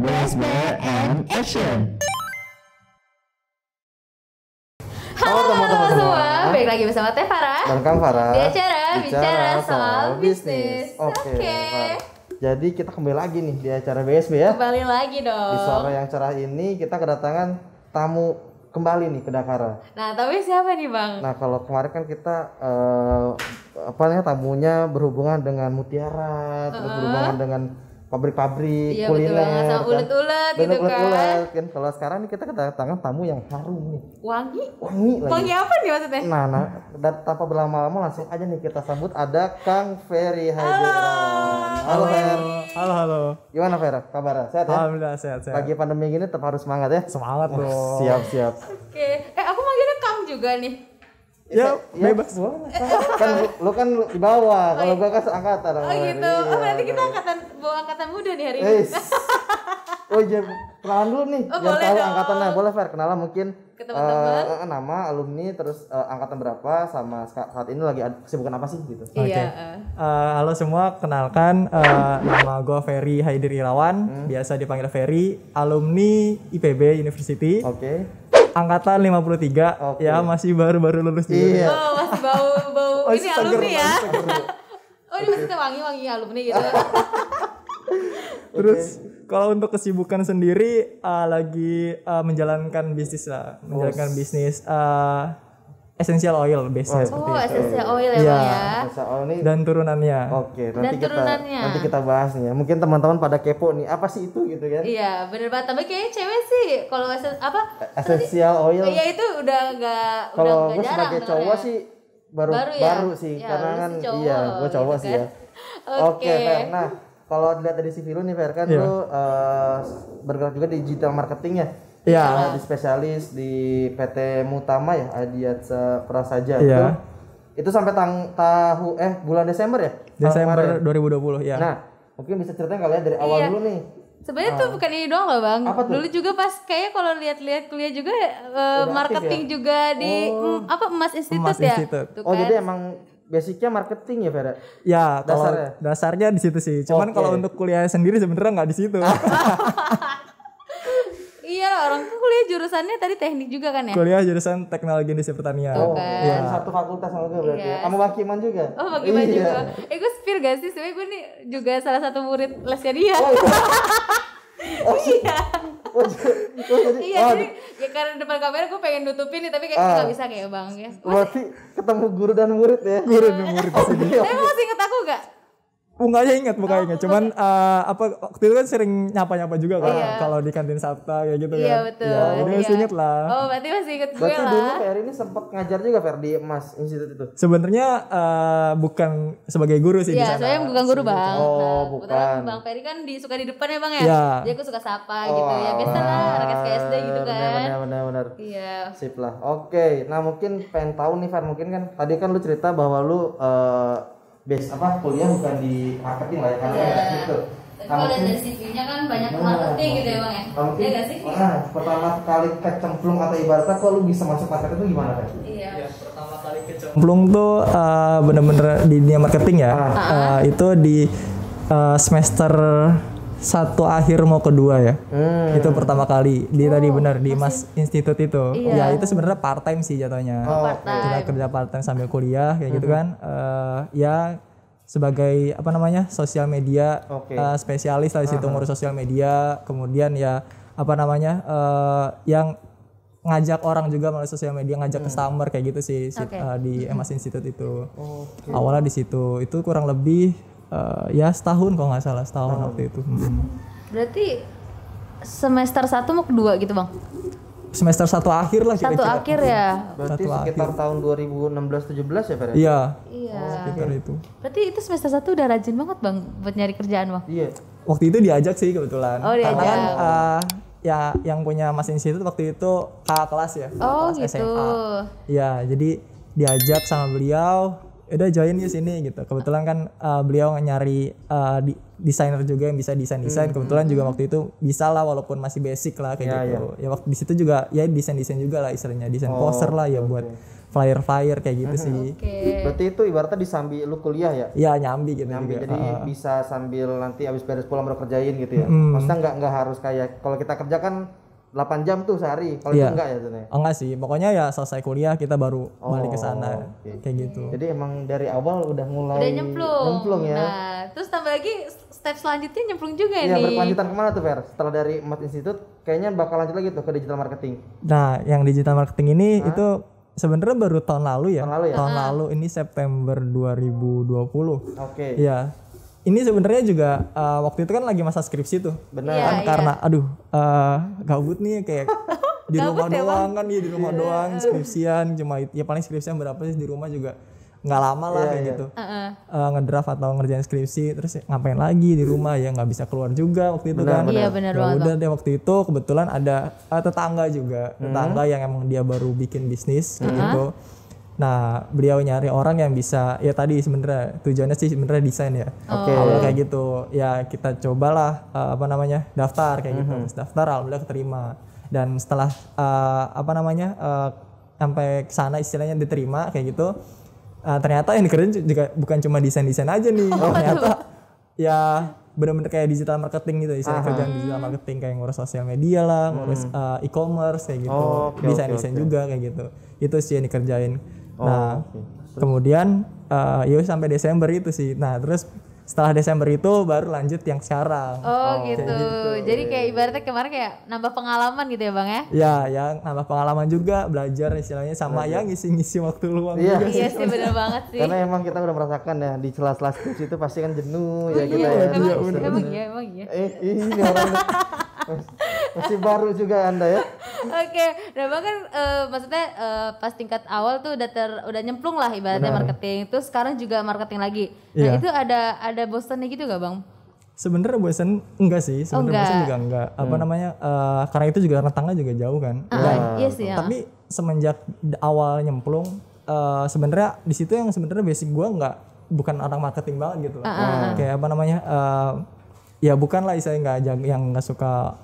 Blast Bear and Action. Halo teman-teman semua, balik lagi bersama Teh Farah dan Kang Farah di acara bicara, bicara soal bisnis. Oke. Jadi kita kembali lagi nih di acara BSB ya. Kembali lagi dong. Di sore yang cerah ini kita kedatangan tamu kembali nih ke Dakara. Nah, tapi siapa nih, Bang? Nah, kalau kemarin kan kita uh, apa namanya tamunya berhubungan dengan mutiara, uh -huh. berhubungan dengan pabrik-pabrik iya, kuliner sama gitu kan. ulet-ulet gitu kan. ulet -ulet, kan kan kalau sekarang nih kita kedatangan tamu yang harum nih wangi wangi lagi wangi apa nih maksudnya nah nah dan tanpa berlama-lama langsung aja nih kita sambut ada Kang Ferry Haideran halo halo Fer halo halo gimana Ferry. kabar sehat ya alhamdulillah sehat sehat lagi pandemi gini tetap harus semangat ya semangat dong siap siap oke okay. eh aku manggilnya Kang juga nih Ya, ya bebas boleh. kan lo kan di bawah, oh, kalau iya. gue kan seangkatan. Oh gitu. Oh berarti kita angkatan bawa angkatan muda nih hari ini. Oh iya, kenalan dulu nih. Oh, yang tahu angkatannya boleh Fer, kenalan mungkin ke teman-teman. Uh, nama, alumni, terus uh, angkatan berapa sama saat ini lagi kesibukan apa sih gitu. Iya, Oke. Okay. Iya, uh. halo semua, kenalkan uh, nama gue Ferry Haidir Irawan, hmm. biasa dipanggil Ferry, alumni IPB University. Oke. Okay angkatan 53 okay. ya masih baru-baru lulus juga. Iya. Oh, masih bau bau ini seger, alumni ya. Seger. oh, ini ya? masih oh, wangi-wangi alumni gitu. Terus kalau untuk kesibukan sendiri uh, lagi uh, menjalankan bisnis lah, menjalankan bisnis uh, essential oil biasanya oh, seperti oh, itu. essential oil ya, iya, ya. Essential oil ini. Dan turunannya. Oke, nanti Dan kita turunannya. nanti kita bahas nih ya. Mungkin teman-teman pada kepo nih, apa sih itu gitu kan? Iya, bener banget. Tapi kayaknya cewek sih kalau apa essential oil. Iya, itu udah enggak udah enggak jarang. Kalau sebagai cowok sih baru baru, ya? baru sih ya, karena kan iya, cowok, iya, gue cowok gitu sih ya. Kan. Oke, okay. okay, nah kalau dilihat dari CV lu nih Fer kan yeah. lu uh, bergerak juga di digital marketing ya ya. di spesialis di PT Mutama ya Adiatsa Prasaja ya. itu itu sampai tang tahu eh bulan Desember ya Desember kemarin. 2020 ya? ya nah mungkin bisa ceritain kalian ya dari awal iya. dulu nih Sebenarnya nah. tuh ah. bukan ini doang loh bang. Apa tuh? Dulu juga pas kayaknya kalau lihat-lihat kuliah juga uh, marketing ya? juga di oh. Mm, apa emas institut ya. Institut. Tuh, oh kan. jadi emang basicnya marketing ya Vera? Ya dasarnya. dasarnya di situ sih. Cuman okay. kalau untuk kuliah sendiri sebenarnya nggak di situ. iya orang tuh kan kuliah jurusannya tadi teknik juga kan ya? Kuliah jurusan teknologi industri pertanian. Oh, okay. Iya. Kan. Satu fakultas sama gue berarti. ya. Kamu iya. Wakiman juga? Oh, Wakiman iya. juga. Eh, gue spir gak sih? Sebenernya gue nih juga salah satu murid lesnya dia. Oh, iya. oh, iya. Oh, iya. oh, iya. oh jadi, iya, jadi, ya karena depan kamera gue pengen nutupin nih, tapi kayak uh, gak bisa kayak bang ya. masih ketemu guru dan murid ya? Guru dan murid. Tapi masih inget aku gak? Bunganya ingat mukanya oh, ingat. Cuman uh, apa waktu itu kan sering nyapa-nyapa juga kan oh, iya. kalau di kantin Sabta kayak gitu iya, kan. Iya betul. Ya, jadi iya. masih inget lah. Oh, berarti masih inget gue lah. Berarti dulu Fer ini sempat ngajar juga Fer di Mas Institut itu. Sebenarnya uh, bukan sebagai guru sih iya, di sana. Iya, bukan guru, Bang. Oh, nah, oh, bukan. Bang Ferry kan di suka di depan ya, Bang ya. Iya. Jadi aku suka sapa oh, gitu ya. Biasa lah ah, anak SD gitu kan. Benar benar benar. Iya. Sip lah. Oke, nah mungkin pengen tahu nih Fer mungkin kan tadi kan lu cerita bahwa lu uh, base apa kuliah bukan di marketing lah ya karena yeah. gitu kalau dari CV-nya kan banyak nah, marketing gitu ya bang ya? Kamu ya sih? Nah, pertama kali kecemplung atau ibaratnya kok lu bisa masuk marketing itu gimana kan? Iya. Yeah. pertama kali kecemplung tuh eh, bener-bener uh, di dunia marketing ya. Ah. Uh, itu di uh, semester satu akhir mau kedua ya. Hmm. Itu pertama kali. Dia oh, tadi benar di Mas Institut itu. Iya. Ya itu sebenarnya part time sih jatuhnya. Oh, oh Kita kerja part time sambil kuliah kayak gitu hmm. kan. Uh, ya sebagai apa namanya? sosial media okay. uh, eh, spesialis dari situ ngurus sosial media, kemudian ya apa namanya? Uh, yang ngajak orang juga melalui sosial media ngajak hmm. customer kayak gitu sih okay. uh, di Emas hmm. institut itu. Okay. Awalnya di situ itu kurang lebih uh, ya setahun kok nggak salah setahun oh. waktu itu. Hmm. Berarti semester satu mau kedua gitu bang? Semester satu akhir lah kira-kira. akhir ya. Berarti satu sekitar akhir. tahun 2016-17 ya Ferry? Iya. Iya. Oh, sekitar iya. itu. Berarti itu semester satu udah rajin banget bang buat nyari kerjaan bang? Iya. Waktu itu diajak sih kebetulan. Oh diajak. Karena kan, uh, ya yang punya mas itu waktu itu kakak kelas ya. Oh kelas gitu. SMA. Ya jadi diajak sama beliau udah join di sini gitu kebetulan kan uh, beliau nyari uh, di, desainer juga yang bisa desain desain hmm. kebetulan juga waktu itu bisa lah walaupun masih basic lah kayak yeah, gitu yeah. ya waktu di situ juga ya desain desain juga lah istilahnya desain oh, poster lah ya okay. buat flyer flyer kayak gitu hmm. sih okay. berarti itu ibaratnya disambi lu kuliah ya ya nyambi gitu nyambi juga. jadi uh, bisa sambil nanti abis beres pulang baru kerjain gitu ya hmm. maksudnya nggak nggak harus kayak kalau kita kerja kan 8 jam tuh sehari kalau yeah. enggak ya sebenarnya. Enggak sih, pokoknya ya selesai kuliah kita baru oh, balik ke oh, sana. Okay. Kayak gitu. Jadi emang dari awal udah mulai udah nyemplung. Nyemplung ya. Nah, terus tambah lagi step selanjutnya nyemplung juga ya, nih. Iya, berkelanjutan kemana tuh, Fer? Setelah dari Emas Institute, kayaknya bakal lanjut lagi tuh ke digital marketing. Nah, yang digital marketing ini Hah? itu sebenarnya baru tahun lalu ya. Tahun lalu ya. Tahun uh -huh. lalu ini September 2020. Oke. Okay. Iya ini sebenarnya juga uh, waktu itu kan lagi masa skripsi tuh. Benar. Iya, kan iya. karena aduh uh, gabut nih kayak di rumah ya, doang kan ya di rumah iya, doang eh. skripsian cuma ya paling skripsian berapa sih di rumah juga nggak lama lah yeah, kayak yeah. gitu uh -uh. Uh, ngedraft atau ngerjain skripsi terus ngapain lagi di rumah ya nggak bisa keluar juga waktu itu benar, kan iya benar ya udah deh waktu itu kebetulan ada uh, tetangga juga hmm. tetangga yang emang dia baru bikin bisnis hmm. gitu uh -huh Nah, beliau nyari orang yang bisa ya tadi sebenarnya tujuannya sih sebenarnya desain ya. Oke. Okay. Awal kayak gitu. Ya kita cobalah uh, apa namanya? daftar kayak mm -hmm. gitu. Terus mhm. daftar alhamdulillah keterima. Dan setelah uh, apa namanya? Uh, sampai ke sana istilahnya diterima kayak gitu. Uh, ternyata yang keren juga bukan cuma desain-desain aja nih. Oh, ternyata ya benar-benar kayak digital marketing gitu desain kerjaan digital marketing kayak ngurus sosial media lah ngurus hmm. uh, e-commerce kayak gitu oh, okay, desain desain okay, okay. juga kayak gitu itu sih yang dikerjain Oh, nah, okay. kemudian uh, eh, yo sampai Desember itu sih. Nah, terus setelah Desember itu baru lanjut yang sekarang. Oh, oh gitu. gitu. Jadi kayak ibaratnya kemarin kayak nambah pengalaman gitu ya bang ya? Iya, ya nambah pengalaman juga belajar istilahnya sama yang ngisi-ngisi waktu luang. Iya, juga iya sih benar banget sih. Karena emang kita udah merasakan ya di celah-celah skripsi itu pasti kan jenuh ya oh, iya. ya iya, kita ya. iya iya, emang iya, emang iya. Eh, ini iya, orang Masih baru juga Anda ya. Oke, okay. nah bahkan uh, eh, maksudnya uh, pas tingkat awal tuh udah ter udah nyemplung lah ibaratnya Benar. marketing. Terus sekarang juga marketing lagi. Nah, yeah. itu ada ada bosannya gitu gak, Bang? Sebenarnya bosan enggak sih, sebenarnya oh, bosan juga enggak. Apa hmm. namanya? Uh, karena itu juga karena tangga juga jauh kan. Uh, nah, iya sih, ya. Tapi semenjak awal nyemplung uh, sebenarnya di situ yang sebenarnya basic gua enggak bukan orang marketing banget gitu. Uh, uh, uh. Kayak apa namanya? Uh, ya bukan lah saya nggak yang nggak suka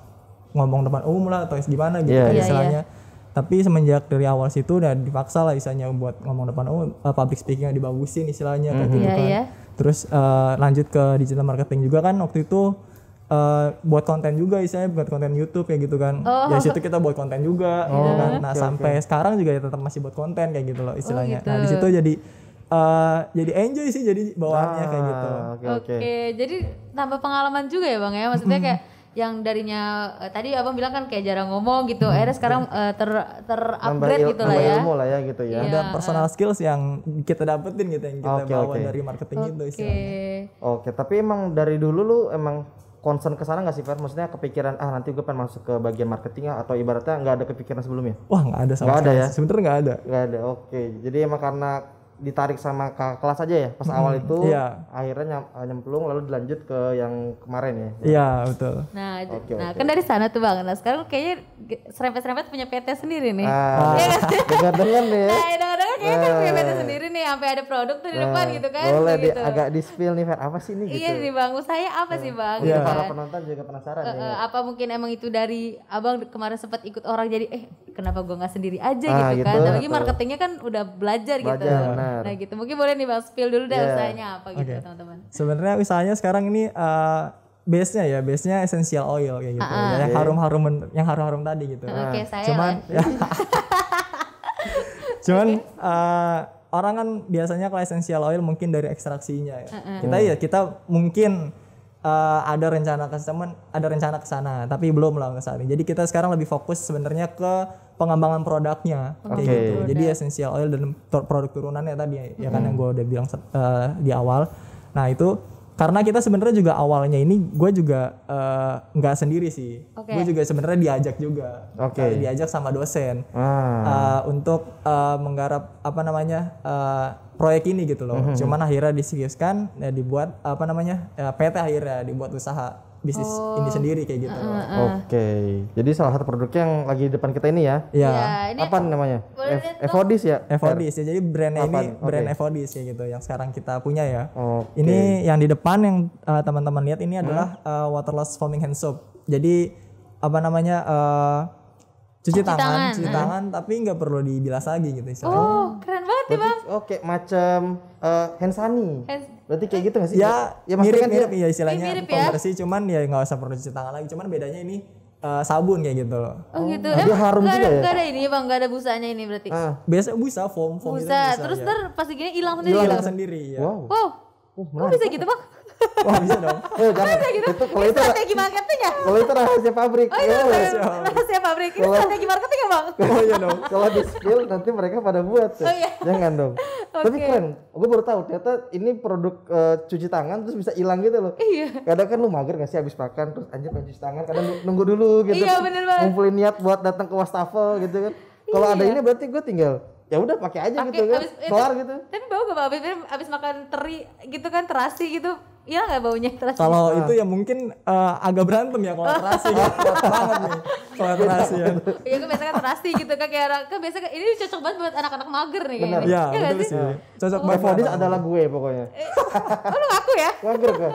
ngomong depan umum lah atau gimana gitu yeah. kan iya, istilahnya. Yeah. Tapi semenjak dari awal situ udah dipaksa lah istilahnya buat ngomong depan umum, uh, public speaking yang dibagusin istilahnya mm -hmm. kayak gitu yeah, kan. Yeah. Terus uh, lanjut ke digital marketing juga kan waktu itu Uh, buat konten juga istilahnya buat konten YouTube kayak gitu kan. Oh. Ya situ kita buat konten juga oh, gitu kan. Nah, okay, sampai okay. sekarang juga ya tetap masih buat konten kayak gitu loh oh, istilahnya. Oh, gitu. Nah, di situ jadi uh, jadi enjoy sih jadi bawaannya ah, kayak gitu. Oke. Okay, okay. okay. jadi tambah pengalaman juga ya Bang ya. Maksudnya mhm. kayak yang darinya uh, tadi abang bilang kan kayak jarang ngomong gitu hmm. akhirnya sekarang uh, ter ter upgrade gitu lah ya ilmu lah ya gitu ya iya. ada yeah. personal skills yang kita dapetin gitu yang kita okay, bawa okay. dari marketing okay. itu istilahnya oke okay, tapi emang dari dulu lu emang concern ke sana nggak sih Fer? Maksudnya kepikiran ah nanti gue pengen masuk ke bagian marketingnya atau ibaratnya nggak ada kepikiran sebelumnya? Wah nggak ada sama nggak ada ya? Sebenernya nggak ada. Nggak ada. Oke. Okay. Jadi emang karena ditarik sama ke kelas aja ya pas hmm, awal itu iya. akhirnya nyam, nyemplung lalu dilanjut ke yang kemarin ya iya betul nah okay, nah okay. kan dari sana tuh bang nah sekarang kayaknya serempet-serempet punya PT sendiri nih ah, ya, kan? dengar nih nah kayaknya kan punya PT eh. sendiri nih sampai ada produk tuh di eh, depan gitu kan boleh gitu. Di, agak di spill nih Fer apa sih ini iya gitu iya sih bang usahanya apa sih eh, bang iya. para kan. penonton juga penasaran uh, ya. apa mungkin emang itu dari abang kemarin sempat ikut orang jadi eh kenapa gua nggak sendiri aja ah, gitu, kan tapi gitu. marketingnya kan udah belajar, gitu nah Benar. Nah gitu, mungkin boleh nih Bang spill dulu deh yeah. usahanya apa gitu okay. teman-teman. Sebenarnya usahanya sekarang ini uh, base-nya ya, base-nya essential oil kayak gitu. Uh, yang harum-harum yang harum-harum tadi gitu. Oke, okay, nah, saya Cuman ya, ya. Cuman okay. uh, eh, orang kan biasanya kalau essential oil mungkin dari ekstraksinya ya. Uh, uh. Kita ya kita mungkin uh, ada rencana ke teman, ada rencana ke sana, tapi belum lah ke sana. Jadi kita sekarang lebih fokus sebenarnya ke pengembangan produknya okay. kayak gitu. Jadi okay. essential oil dan produk turunannya tadi ya hmm. ya kan yang gue udah bilang uh, di awal. Nah itu karena kita sebenarnya juga awalnya ini gue juga eh, nggak uh, sendiri sih. Okay. Gue juga sebenarnya diajak juga. okay. uh, eh, Diajak sama dosen ah. uh, untuk uh, menggarap apa namanya uh, proyek ini gitu loh. Mm -hmm. Cuman akhirnya disiuskan, ya dibuat apa namanya uh, ya PT akhirnya dibuat usaha bisnis oh. ini sendiri kayak gitu. Uh, uh, uh. Oke. Okay. Jadi salah satu produk yang lagi di depan kita ini ya. Iya. Ya, Apa namanya? Evodis ya? Evodis ya. Jadi brand ini brand okay. ya gitu yang sekarang kita punya ya. Okay. Ini yang di depan yang uh, teman-teman lihat ini hmm? adalah hmm? uh, waterless foaming hand soap. Jadi apa namanya uh, cuci, cuci tangan, tangan, cuci hmm. tangan tapi nggak perlu dibilas lagi gitu istilahnya. Oh, berarti bang oke okay, macam uh, eh, hand sani. berarti kayak gitu nggak sih ya ya mirip kan mirip ya istilahnya mirip, ya? bersih cuman ya nggak usah perlu cuci tangan lagi cuman bedanya ini uh, sabun kayak gitu loh oh gitu nah, dia harum juga ada, ya gak ada ini bang gak ada busanya ini berarti ah. biasa busa foam foam busa, gitu busa terus ya. ntar pas gini hilang sendiri hilang gitu? sendiri ya wow, wow. Oh, kok bisa gitu bang Wah bisa dong. Iya, iya, eh, jangan. Gitu. Itu, kalau itu strategi marketing ya? Kalau itu rahasia pabrik. Oh, itu ya, rahasia, rahasia pabrik. Itu kalau, strategi marketing ya bang? Oh iya dong. kalau di skill nanti mereka pada buat. Ya. Oh, iya. Jangan dong. okay. Tapi keren. Gue baru tahu ternyata ini produk uh, cuci tangan terus bisa hilang gitu loh. Iya. Kadang kan lu mager gak sih habis makan terus anjir pengen cuci tangan. Kadang nunggu dulu gitu. Iya bener banget. Ngumpulin niat buat datang ke wastafel gitu kan. Kalau iya. ada ini berarti gue tinggal ya udah pakai aja pake, gitu kan. Abis, kelar itu, gitu. Tapi bau gak bau abis, abis makan teri gitu kan terasi gitu Iya nggak baunya terasi? Kalau nah. itu ya mungkin uh, agak berantem ya kalau terasi ya. banget nih kalau terasi ya. Iya kan biasanya kan terasi gitu kan kayak orang kan biasanya ini cocok banget buat anak-anak mager nih kayaknya. Iya ya, betul sih. Ya. Cocok oh. banget. adalah gue pokoknya. Eh, oh, lu ngaku ya? Mager kan.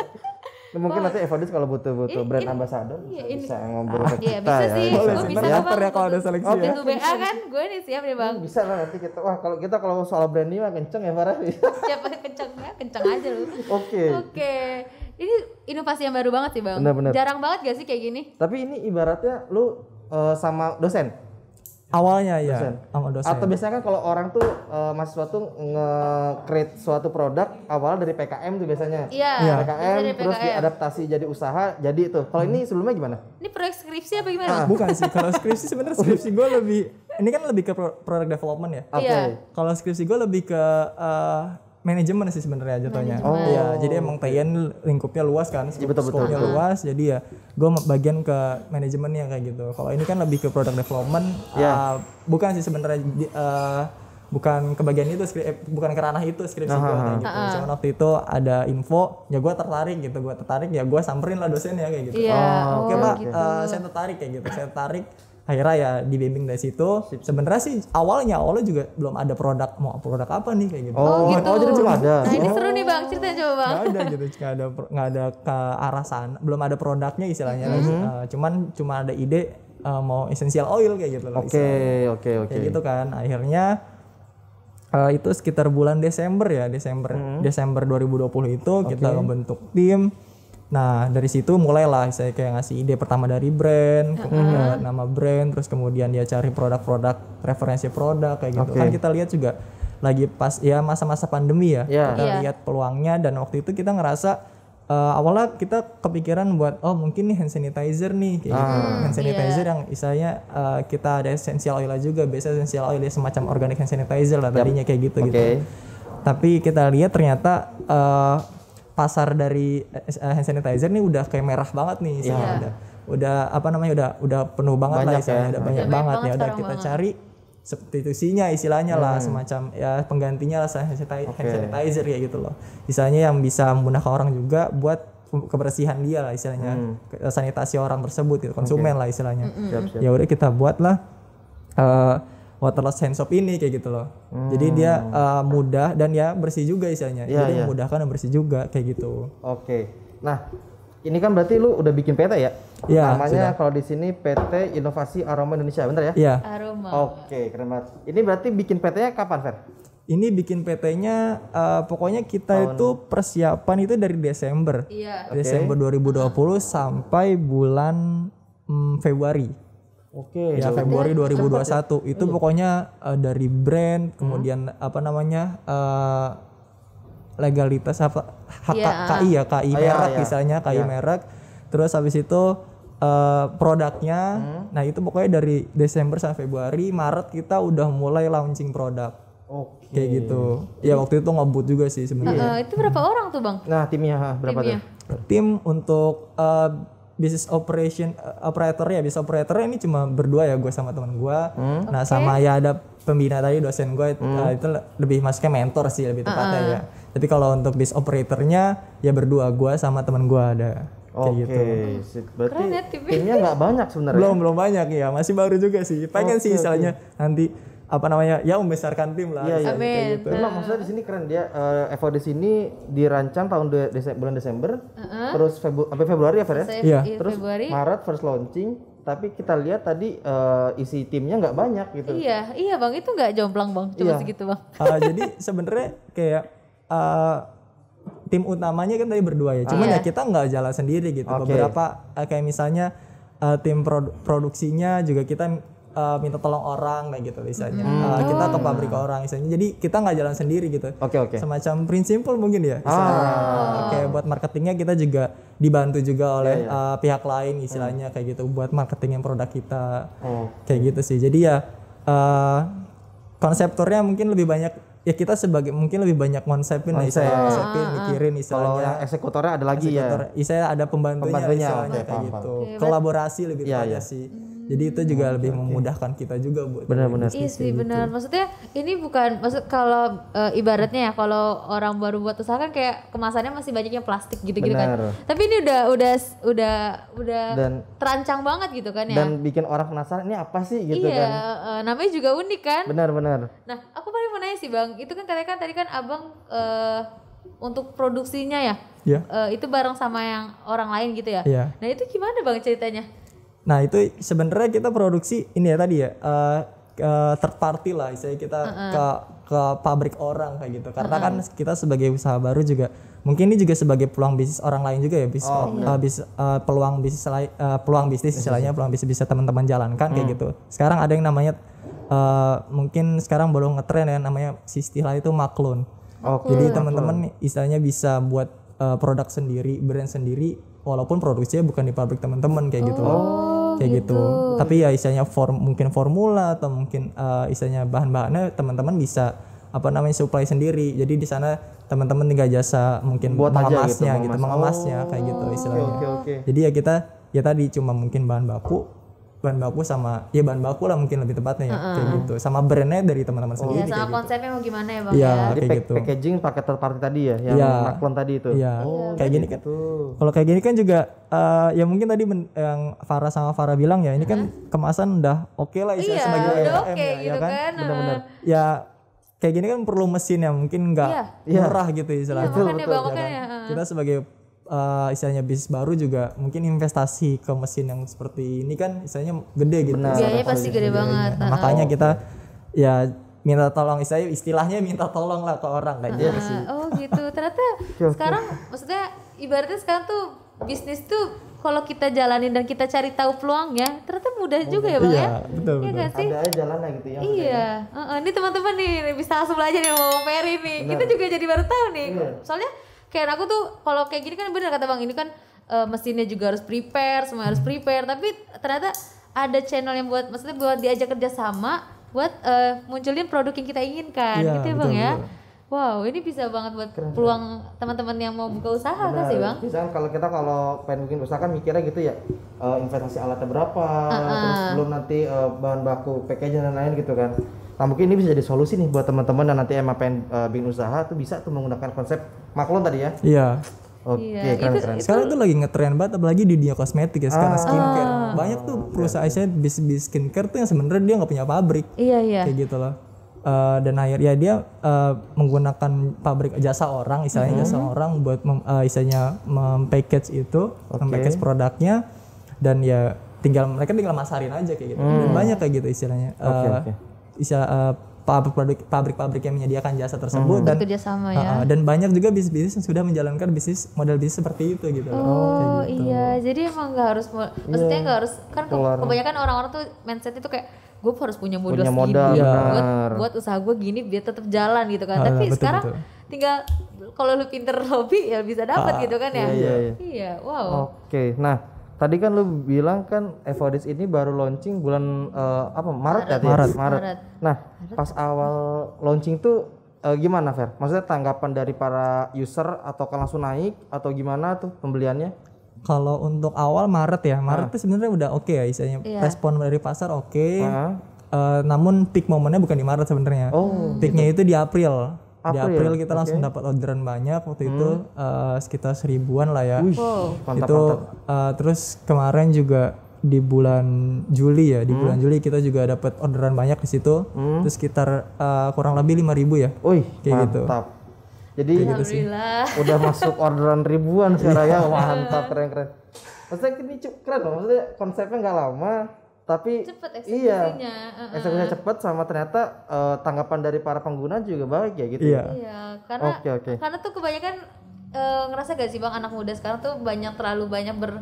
Ya, mungkin nanti Evodis kalau butuh-butuh brand ambassador iya, bisa, ngobrol ah, ke iya, kita iya, bisa ya. Sih. Boleh, bisa bisa ya kalau ada seleksi Oke, Waktu ya. BA kan gue nih siap nih Bang. Hmm, bisa lah nanti kita. Wah, kalau kita kalau soal brand mah kenceng ya Farah. Siapa kenceng ya? Kenceng aja lu. Oke. Oke. Ini inovasi yang baru banget sih Bang. Jarang banget gak sih kayak gini? Tapi ini ibaratnya lu eh, sama dosen Gitu. awalnya ya sama dosen atau biasanya kan kalau orang tuh uh, mahasiswa tuh nge-create suatu produk awal dari PKM tuh biasanya iya yeah. PKM, PKM terus diadaptasi jadi usaha jadi tuh kalau hmm. ini sebelumnya gimana ini proyek skripsi apa gimana ah, bukan sih kalau skripsi sebenarnya oh, iya. skripsi gue lebih ini kan lebih ke product development ya oke okay. Iya. yeah. kalau skripsi gue lebih ke uh, manajemen sih sebenarnya jatuhnya. Iya, oh. Ya, jadi emang pengen lingkupnya luas kan, ya, luas. Jadi ya gue bagian ke manajemen manajemennya kayak gitu. Kalau ini kan lebih ke product development. Yeah. Iya. Uh, bukan sih sebenarnya uh, bukan ke bagian itu skrip, eh, bukan ke ranah itu skripsi gue kayak gitu. uh waktu itu ada info, ya gue tertarik gitu, gue tertarik ya gue samperin lah dosen ya kayak gitu. Yeah. Oh, Oke okay, oh, pak, gitu. uh, saya tertarik kayak gitu, saya tertarik akhirnya ya dibimbing dari situ sebenarnya sih awalnya awalnya juga belum ada produk mau produk apa nih kayak gitu oh, oh gitu oh jadi belum ada nah ini oh. seru nih bang cerita coba bang nggak ada gitu nggak ada nggak ada ke arah sana belum ada produknya istilahnya mm -hmm. uh, cuman cuma ada ide uh, mau essential oil kayak gitu oke oke oke gitu kan akhirnya uh, itu sekitar bulan Desember ya Desember mm -hmm. Desember 2020 itu okay. kita membentuk tim Nah dari situ mulailah saya kayak ngasih ide pertama dari brand, uh -huh. nama brand, terus kemudian dia cari produk-produk, referensi produk kayak gitu. Okay. Kan kita lihat juga lagi pas ya masa-masa pandemi ya, yeah. kita yeah. lihat peluangnya dan waktu itu kita ngerasa uh, awalnya kita kepikiran buat oh mungkin nih hand sanitizer nih kayak uh. gitu. Ah. hand iya. sanitizer yeah. yang istilahnya uh, kita ada essential oil juga biasa essential oil ya semacam organic hand sanitizer lah tadinya yep. kayak gitu okay. gitu tapi kita lihat ternyata uh, pasar dari eh, hand sanitizer nih udah kayak merah banget nih yeah. Iya. udah udah apa namanya udah udah penuh banget banyak lah ya, ya. udah banyak, banyak banget, banget ya udah kita banget. cari substitusinya istilahnya hmm. lah semacam ya penggantinya lah hand sanitizer, okay. hand sanitizer ya gitu loh misalnya yang bisa menggunakan orang juga buat kebersihan dia lah istilahnya hmm. sanitasi orang tersebut gitu konsumen okay. lah istilahnya mm -hmm. ya udah kita buatlah uh, waterless soap ini kayak gitu loh. Hmm. Jadi dia uh, mudah dan ya bersih juga isinya. Yeah, Jadi yeah. memudahkan dan bersih juga kayak gitu. Oke. Okay. Nah, ini kan berarti lu udah bikin PT ya? Iya. Namanya kalau di sini PT Inovasi Aroma Indonesia, bener ya? Iya. Aroma. Oke, okay, keren banget. Ini berarti bikin PT-nya kapan, Fer? Ini bikin PT-nya uh, eh, pokoknya kita oh, itu persiapan itu dari Desember. Iya. Okay. Desember 2020 sampai bulan hmm, Februari. Oke, iya, ya Februari 2021 itu iya. pokoknya uh, dari brand hmm. kemudian hmm. apa namanya uh, legalitas apa yeah. KI iya. ya KI oh, merek iya, misalnya KI yeah. merek terus habis itu uh, produknya hmm. nah itu pokoknya dari Desember sampai Februari Maret kita udah mulai launching produk Oke. Kayak gitu. Ya waktu itu ngebut juga sih sebenarnya. Uh, itu berapa orang tuh bang? Nah timnya berapa timnya? tuh? Tim untuk uh, bisnis operation uh, operator ya bisnis operator ini cuma berdua ya gue sama teman gue hmm. nah okay. sama ya ada pembina tadi dosen gue eh, hmm. uh, itu lebih masuknya mentor sih lebih tepatnya uh -uh. ya tapi kalau untuk bisnis operatornya ya berdua gue sama teman gue ada Oke, okay. gitu. berarti Keren ya, timnya nggak banyak sebenarnya. Belum belum banyak ya, masih baru juga sih. Pengen okay, sih misalnya okay. nanti apa namanya ya membesarkan tim lah. ya, iya. iya. Amin. Gitu. Nah, maksudnya di sini keren dia uh, eh, Evo di sini dirancang tahun de Desember, bulan Desember, uh-huh. terus Febu sampai Februari ya Fer ya? Iya. Terus Februari. Maret first launching, tapi kita lihat tadi uh, isi timnya nggak banyak gitu. Iya, iya bang itu nggak jomplang bang, cuma iya. segitu bang. Uh, jadi sebenarnya kayak uh, tim utamanya kan tadi berdua ya, cuman ya iya. ya kita nggak jalan sendiri gitu. Okay. Beberapa uh, kayak misalnya uh, tim produ produksinya juga kita uh, minta tolong orang kayak gitu misalnya hmm. uh, kita ke oh. pabrik orang misalnya jadi kita nggak jalan sendiri gitu oke okay, oke okay. semacam prinsipul mungkin ya ah. oke kayak buat marketingnya kita juga dibantu juga oleh yeah, yeah. Uh, pihak lain istilahnya hmm. kayak gitu buat marketing yang produk kita oh. kayak gitu sih jadi ya uh, konseptornya mungkin lebih banyak ya kita sebagai mungkin lebih banyak konsepin lah saya ah, konsepin ah, ah. mikirin istilahnya kalau yang eksekutornya ada lagi ya. eksekutor, ya saya ada pembantunya, pembantunya istilahnya okay, kayak paham, gitu paham. kolaborasi lebih yeah, iya, banyak yeah. sih hmm jadi itu juga oh, lebih okay. memudahkan kita juga buat benar-benar gitu. iya sih gitu. benar maksudnya ini bukan maksud kalau e, ibaratnya ya kalau orang baru buat usaha kan kayak kemasannya masih banyak yang plastik gitu-gitu kan tapi ini udah udah udah udah dan, terancang banget gitu kan ya dan bikin orang penasaran ini apa sih gitu iya, kan iya e, namanya juga unik kan benar-benar nah aku paling mau nanya sih bang itu kan katanya kan tadi kan abang e, untuk produksinya ya yeah. Iya. e, itu bareng sama yang orang lain gitu ya yeah. nah itu gimana bang ceritanya Nah itu sebenarnya kita produksi ini ya tadi ya uh, ke third party lah, saya kita uh -uh. ke ke pabrik orang kayak gitu. Karena uh -uh. kan kita sebagai usaha baru juga mungkin ini juga sebagai peluang bisnis orang lain juga ya bis, oh, uh, bis uh, peluang bisnis uh, peluang bisnis istilahnya peluang bisnis bisa teman-teman jalankan hmm. kayak gitu. Sekarang ada yang namanya uh, mungkin sekarang baru ngetren ya namanya istilah itu maklon. Okay. Jadi teman-teman istilahnya bisa buat uh, produk sendiri, brand sendiri walaupun produksinya bukan di pabrik teman-teman kayak gitu loh. Oh, kayak gitu. gitu. Tapi ya isinya form mungkin formula atau mungkin uh, istilahnya bahan-bahannya teman-teman bisa apa namanya supply sendiri. Jadi di sana teman-teman tinggal jasa mungkin buat gitu, mengemasnya gitu, mengemas. gitu, mengemasnya oh, kayak gitu oh, istilahnya. okay, okay. Jadi ya kita ya tadi cuma mungkin bahan baku bahan baku sama ya bahan baku lah mungkin lebih tepatnya ya uh-uh. kayak gitu sama brandnya dari teman-teman oh. sendiri ya, sama gitu. konsepnya mau gimana ya bang ya, ya. kayak gitu. packaging pakai third party tadi ya yang ya. maklon tadi itu ya. oh, iya, kayak gini kan gitu. kalau kayak gini kan juga uh, ya mungkin tadi yang Farah sama Farah bilang ya ini kan huh kemasan udah oke okay lah istilah iya, sebagai udah okay, ya, iya gitu ya kan, kan. benar-benar ya kayak gini kan perlu mesin yang mungkin nggak murah gitu istilahnya. Iya, ya kan? ya. Kita sebagai uh, istilahnya bisnis baru juga mungkin investasi ke mesin yang seperti ini kan istilahnya gede gitu. Benar. Biayanya pasti gede banget. Nah, makanya kita ya minta tolong istilahnya istilahnya minta tolong lah ke orang kayak uh, sih. Oh gitu. Ternyata sekarang maksudnya ibaratnya sekarang tuh bisnis tuh kalau kita jalanin dan kita cari tahu peluangnya ternyata mudah mudah. juga ya bang ya? iya, ya betul, iya sih ada jalan lah gitu ya iya uh, uh, ini teman-teman nih bisa langsung belajar nih mau Ferry nih bener. kita juga jadi baru tahu nih bener. Iya. soalnya kayak aku tuh kalau kayak gini kan bener kata bang ini kan uh, mesinnya juga harus prepare semua harus hmm. prepare tapi ternyata ada channel yang buat maksudnya buat diajak kerja sama buat uh, munculin produk yang kita inginkan ya, gitu ya bang ya? betul, ya Wow, ini bisa banget buat Keren, peluang teman-teman yang mau buka usaha kan sih bang? Bisa kalau kita kalau pengen bikin usaha kan mikirnya gitu ya uh, investasi alatnya berapa, uh -uh. terus belum nanti uh, bahan baku, packaging dan lain-lain gitu kan Nah mungkin ini bisa jadi solusi nih buat teman-teman dan nanti emang pengen uh, bikin usaha tuh bisa tuh menggunakan konsep maklon tadi ya. Iya. Oke, iya, keren, itu, keren. Sekarang itu lagi ngetren banget apalagi di dunia kosmetik ya, sekarang ah. skincare. Ah. Banyak tuh perusahaan bis bis skincare tuh yang sebenarnya dia nggak punya pabrik. Iya, iya. Kayak gitu loh. Uh, dan akhirnya ya dia uh, menggunakan pabrik jasa orang, istilahnya mm -hmm. jasa orang buat mem, uh, istilahnya mempackage itu, okay. mempackage produknya dan ya tinggal mereka tinggal masarin aja kayak gitu. Mm. Dan hmm. banyak kayak gitu istilahnya. Okay, okay bisa uh, pabrik-pabrik pabrik yang menyediakan jasa tersebut hmm. dan sama ya. Uh, dan banyak juga bisnis-bisnis yang sudah menjalankan bisnis model bisnis seperti itu gitu. Oh gitu. iya, jadi emang nggak harus maksudnya iya. nggak harus kan Keluar. kebanyakan orang-orang tuh mindset itu kayak gue harus punya modal punya modal, ya. buat, buat usaha gue gini biar tetap jalan gitu kan. Uh, Tapi betul, sekarang betul. tinggal kalau lu pinter hobi ya bisa dapat uh, ah, gitu kan ya. Iya, iya. iya, iya wow. Oke, okay. nah Tadi kan lu bilang kan Evodis ini baru launching bulan uh, apa Maret, ya? Maret. Maret. Maret. Nah, Maret. pas awal launching tuh uh, gimana Fer? Maksudnya tanggapan dari para user atau kan langsung naik atau gimana tuh pembeliannya? Kalau untuk awal Maret ya, Maret itu ah. sebenarnya udah oke okay ya isinya. Yeah. Respon dari pasar oke. Okay. Uh, eh, namun peak momennya bukan di Maret sebenarnya. Oh, peaknya gitu. itu di April. April, di April kita okay. langsung dapat orderan banyak waktu hmm. itu uh, eh, sekitar seribuan lah ya. Wih, itu mantap. Uh, terus kemarin juga di bulan Juli ya di hmm. bulan Juli kita juga dapat orderan banyak di situ hmm. terus sekitar uh, kurang lebih 5000 ya Wih, kayak gitu. mantap. gitu jadi gitu sih. udah masuk orderan ribuan sekarang ya iya. mantap keren keren maksudnya ini keren loh maksudnya konsepnya nggak lama tapi cepet iya, eksekusinya iya, uh eksekusinya cepet sama ternyata uh, tanggapan dari para pengguna juga baik ya gitu ya? iya, iya karena okay, okay. karena tuh kebanyakan uh, ngerasa gak sih bang anak muda sekarang tuh banyak terlalu banyak ber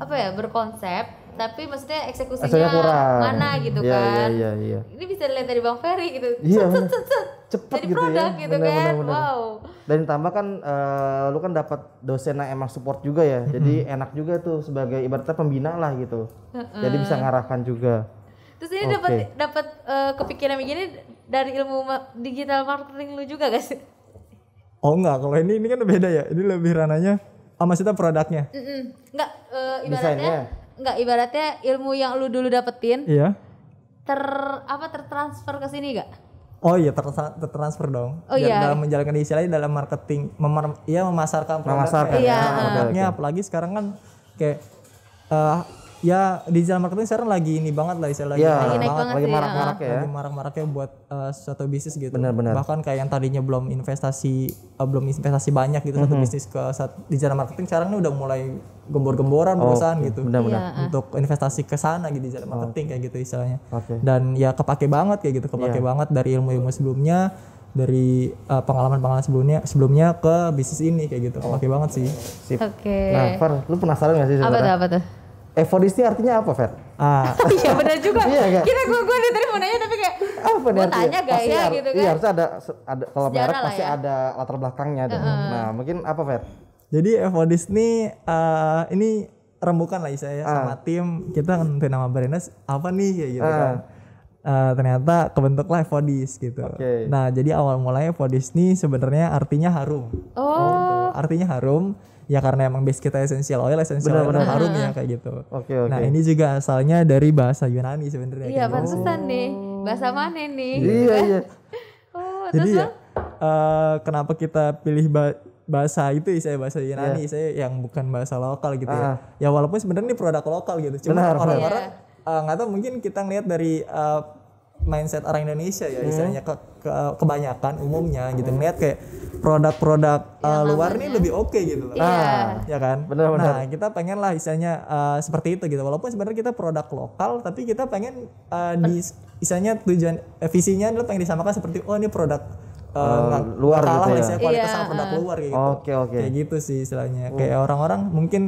apa ya berkonsep tapi maksudnya eksekusinya Asalnya kurang. mana gitu iya, kan iya, iya, iya. ini bisa dilihat dari bang Ferry gitu iya, cepet jadi gitu ya. produk ya. gitu bener, kan bener, bener. wow dan tambah kan uh, lu kan dapat dosen yang emang support juga ya jadi enak juga tuh sebagai ibaratnya pembina lah gitu jadi bisa ngarahkan juga terus ini okay. dapat dapat uh, kepikiran begini dari ilmu digital marketing lu juga gak sih Oh enggak, kalau ini ini kan beda ya. Ini lebih rananya sama ah, kita produknya. Mm -mm. Enggak, uh, eh, ibaratnya Desainnya nggak ibaratnya ilmu yang lu dulu dapetin iya ter apa tertransfer ke sini gak Oh iya ter tertransfer dong. Oh iya. Dalam menjalankan lain dalam marketing, memar ya memasarkan produknya. Memasarkan. Iya. Produknya gitu. apalagi sekarang kan kayak uh, ya digital marketing sekarang lagi ini banget lah istilahnya ya, lagi, naik banget, lagi marak-marak ya. lagi marak-maraknya buat uh, suatu bisnis gitu bener, bener. bahkan kayak yang tadinya belum investasi uh, belum investasi banyak gitu mm -hmm. satu mm-hmm. bisnis ke saat digital marketing sekarang ini udah mulai gembor-gemboran oh, perusahaan okay. gitu bener, bener. Iya, ah. untuk investasi ke sana gitu digital oh. marketing oh. kayak gitu istilahnya okay. dan ya kepake banget kayak gitu kepake yeah. banget dari ilmu-ilmu sebelumnya dari uh, pengalaman-pengalaman sebelumnya sebelumnya ke bisnis ini kayak gitu. Oke oh. banget sih. Oke. Okay. Nah, Far, lu penasaran gak sih sebenarnya? Apa tuh, apa tuh? Disney artinya apa, Fer? Ah. iya benar juga. iya, kan? Kira gue gue dari mau nanya tapi kayak apa nih? tanya gaya ya ar- gitu iya, kan? Iya harusnya ada ada kalau merek pasti ya. ada latar belakangnya. Uh -huh. Nah mungkin apa Fer? Jadi Evo ini uh, ini rembukan lah saya uh. Ah. sama tim kita kan nama brandnya apa nih ya gitu uh. kan. Uh, ternyata kebentuklah Evodis gitu. Okay. Nah jadi awal mulanya Evodis ini sebenarnya artinya harum. Oh. Gitu. Artinya harum ya karena emang base kita esensial oil esensial oil bener. harum ya ah. kayak gitu okay, okay. nah ini juga asalnya dari bahasa Yunani sebenarnya iya gitu. pantesan oh. nih bahasa mana nih iya iya oh, jadi ya, uh, kenapa kita pilih bah bahasa itu ya, saya bahasa Yunani yeah. saya yang bukan bahasa lokal gitu ya. ah. ya ya walaupun sebenarnya ini produk lokal gitu cuma orang-orang iya. eh, nggak yeah. uh, tahu mungkin kita ngelihat dari uh, mindset orang Indonesia ya hmm. istilahnya ke, ke, kebanyakan umumnya gitu melihat kayak produk-produk ya, uh, luar ini lebih oke okay, gitu loh. Iya. Nah, ya kan? Benar, benar. Nah, kita pengen lah istilahnya uh, seperti itu gitu. Walaupun sebenarnya kita produk lokal tapi kita pengen uh, di istilahnya tujuan visinya adalah pengen disamakan seperti oh ini produk uh, luar kalah gitu ya. kualitas iya, sama produk uh. luar kayak gitu. Oke, okay, oke. Okay. Kayak gitu sih istilahnya. Uh. Kayak orang-orang mungkin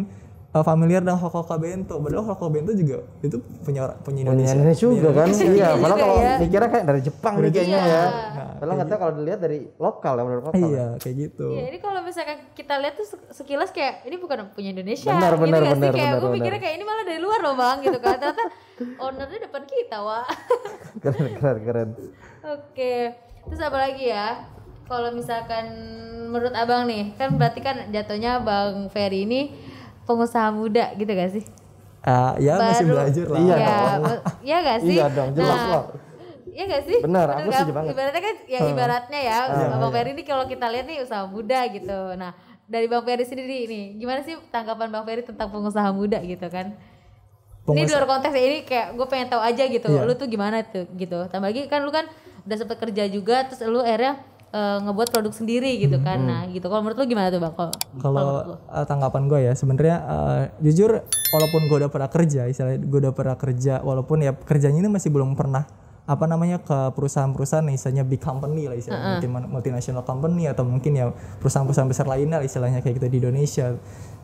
uh, familiar dengan Hokoka Bento. Padahal Hokoka Bento juga itu punya punya Indonesia. Punya Indonesia juga kan. iya, Malah kalau ya. mikirnya kayak dari Jepang gitu kayaknya ya. Nah, padahal tahu gitu. kalau dilihat dari lokal ya, lokal. Iya, ya. kayak gitu. Iya, ini kalau misalkan kita lihat tuh sekilas kayak ini bukan punya Indonesia. Benar, benar, gitu benar, kayak benar, gue mikirnya kayak ini malah dari luar loh Bang gitu kan. Ternyata ownernya depan kita, wah. keren, keren, keren. Oke. Terus apa lagi ya? Kalau misalkan menurut abang nih, kan berarti kan jatuhnya abang Ferry ini pengusaha muda gitu gak sih? Uh, ya Baru, masih belajar lah. Iya, iya, iya, gak sih? Iya dong, jelas nah, lah. Iya gak sih? Benar, aku setuju banget. Ibaratnya kan, ya ah. ibaratnya ya, uh, Bang iya. Ferry ini kalau kita lihat nih usaha muda gitu. Nah, dari Bang Ferry sendiri nih, gimana sih tanggapan Bang Ferry tentang pengusaha muda gitu kan? Pengusaha. Ini di luar konteks ya, ini kayak gue pengen tahu aja gitu, iya. lu tuh gimana tuh gitu. Tambah lagi kan lu kan udah sempet kerja juga, terus lu akhirnya uh, ngebuat produk sendiri gitu kan. hmm, kan. Nah, gitu. Kalau menurut lu gimana tuh, Bang? Kalau uh, tanggapan gue ya, sebenarnya uh, jujur walaupun gue udah pernah kerja, istilahnya gue udah pernah kerja walaupun ya kerjanya ini masih belum pernah apa namanya ke perusahaan-perusahaan misalnya big company lah istilahnya uh -uh. mungkin multinational company atau mungkin ya perusahaan-perusahaan besar lainnya lah istilahnya kayak kita gitu di Indonesia.